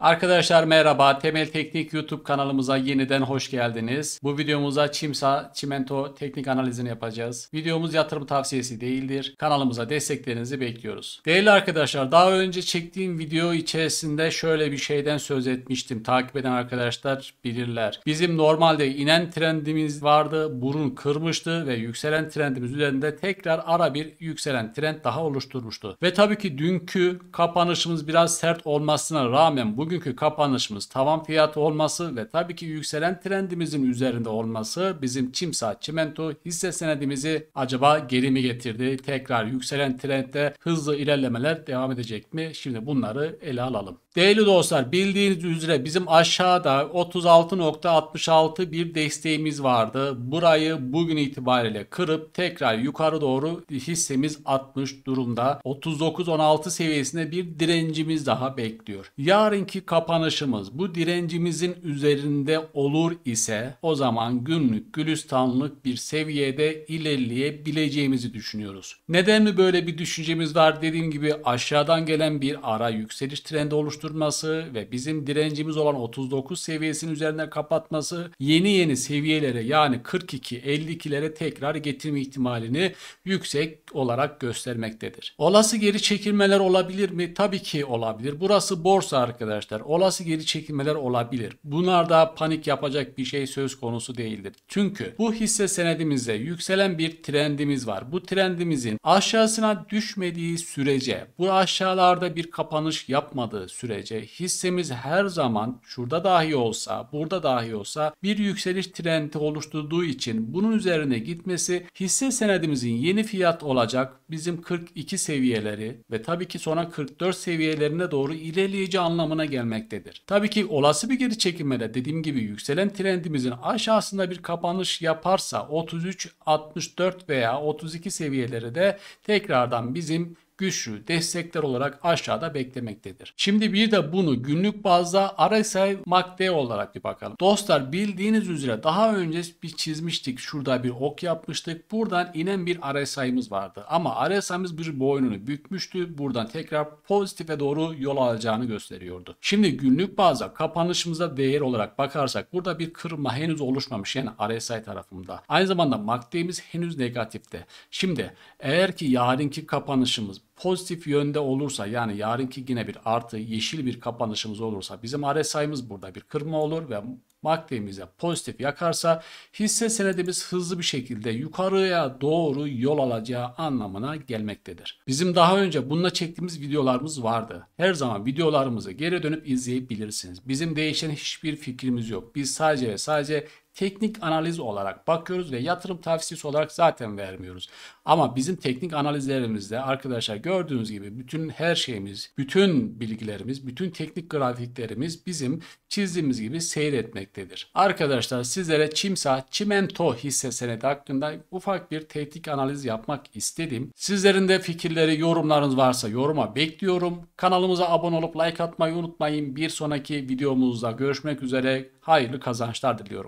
Arkadaşlar merhaba. Temel Teknik YouTube kanalımıza yeniden hoş geldiniz. Bu videomuzda çimsa çimento teknik analizini yapacağız. Videomuz yatırım tavsiyesi değildir. Kanalımıza desteklerinizi bekliyoruz. Değerli arkadaşlar daha önce çektiğim video içerisinde şöyle bir şeyden söz etmiştim. Takip eden arkadaşlar bilirler. Bizim normalde inen trendimiz vardı. Burun kırmıştı ve yükselen trendimiz üzerinde tekrar ara bir yükselen trend daha oluşturmuştu. Ve tabii ki dünkü kapanışımız biraz sert olmasına rağmen bugün bugünkü kapanışımız tavan fiyatı olması ve tabii ki yükselen trendimizin üzerinde olması bizim Çimsa Çimento hisse senedimizi acaba geri mi getirdi? Tekrar yükselen trendde hızlı ilerlemeler devam edecek mi? Şimdi bunları ele alalım. Değerli dostlar bildiğiniz üzere bizim aşağıda 36.66 bir desteğimiz vardı. Burayı bugün itibariyle kırıp tekrar yukarı doğru hissemiz atmış durumda. 39.16 seviyesinde bir direncimiz daha bekliyor. Yarınki kapanışımız bu direncimizin üzerinde olur ise o zaman günlük gülistanlık bir seviyede ilerleyebileceğimizi düşünüyoruz. Neden mi böyle bir düşüncemiz var? Dediğim gibi aşağıdan gelen bir ara yükseliş trendi oluşturması ve bizim direncimiz olan 39 seviyesinin üzerine kapatması yeni yeni seviyelere yani 42-52'lere tekrar getirme ihtimalini yüksek olarak göstermektedir. Olası geri çekilmeler olabilir mi? Tabii ki olabilir. Burası borsa arkadaşlar arkadaşlar. Olası geri çekilmeler olabilir. Bunlarda panik yapacak bir şey söz konusu değildir. Çünkü bu hisse senedimizde yükselen bir trendimiz var. Bu trendimizin aşağısına düşmediği sürece, bu aşağılarda bir kapanış yapmadığı sürece hissemiz her zaman şurada dahi olsa, burada dahi olsa bir yükseliş trendi oluşturduğu için bunun üzerine gitmesi hisse senedimizin yeni fiyat olacak bizim 42 seviyeleri ve tabii ki sonra 44 seviyelerine doğru ilerleyici anlamına gelir gelmektedir. Tabii ki olası bir geri çekilmede dediğim gibi yükselen trendimizin aşağısında bir kapanış yaparsa 33, 64 veya 32 seviyeleri de tekrardan bizim güçlü destekler olarak aşağıda beklemektedir. Şimdi bir de bunu günlük bazda RSI MACD olarak bir bakalım. Dostlar bildiğiniz üzere daha önce bir çizmiştik. Şurada bir ok yapmıştık. Buradan inen bir RSI'miz vardı. Ama RSI'miz bir boynunu bükmüştü. Buradan tekrar pozitife doğru yol alacağını gösteriyordu. Şimdi günlük bazda kapanışımıza değer olarak bakarsak burada bir kırma henüz oluşmamış. Yani RSI tarafında. Aynı zamanda MACD'miz henüz negatifte. Şimdi eğer ki yarınki kapanışımız pozitif yönde olursa yani yarınki yine bir artı yeşil bir kapanışımız olursa bizim RSI'miz burada bir kırma olur ve MACD'mize pozitif yakarsa hisse senedimiz hızlı bir şekilde yukarıya doğru yol alacağı anlamına gelmektedir. Bizim daha önce bununla çektiğimiz videolarımız vardı. Her zaman videolarımızı geri dönüp izleyebilirsiniz. Bizim değişen hiçbir fikrimiz yok. Biz sadece ve sadece teknik analiz olarak bakıyoruz ve yatırım tavsiyesi olarak zaten vermiyoruz. Ama bizim teknik analizlerimizde arkadaşlar gördüğünüz gibi bütün her şeyimiz, bütün bilgilerimiz, bütün teknik grafiklerimiz bizim çizdiğimiz gibi seyretmektedir. Arkadaşlar sizlere Çimsa Çimento hisse senedi hakkında ufak bir teknik analiz yapmak istedim. Sizlerin de fikirleri, yorumlarınız varsa yoruma bekliyorum. Kanalımıza abone olup like atmayı unutmayın. Bir sonraki videomuzda görüşmek üzere. Hayırlı kazançlar diliyorum.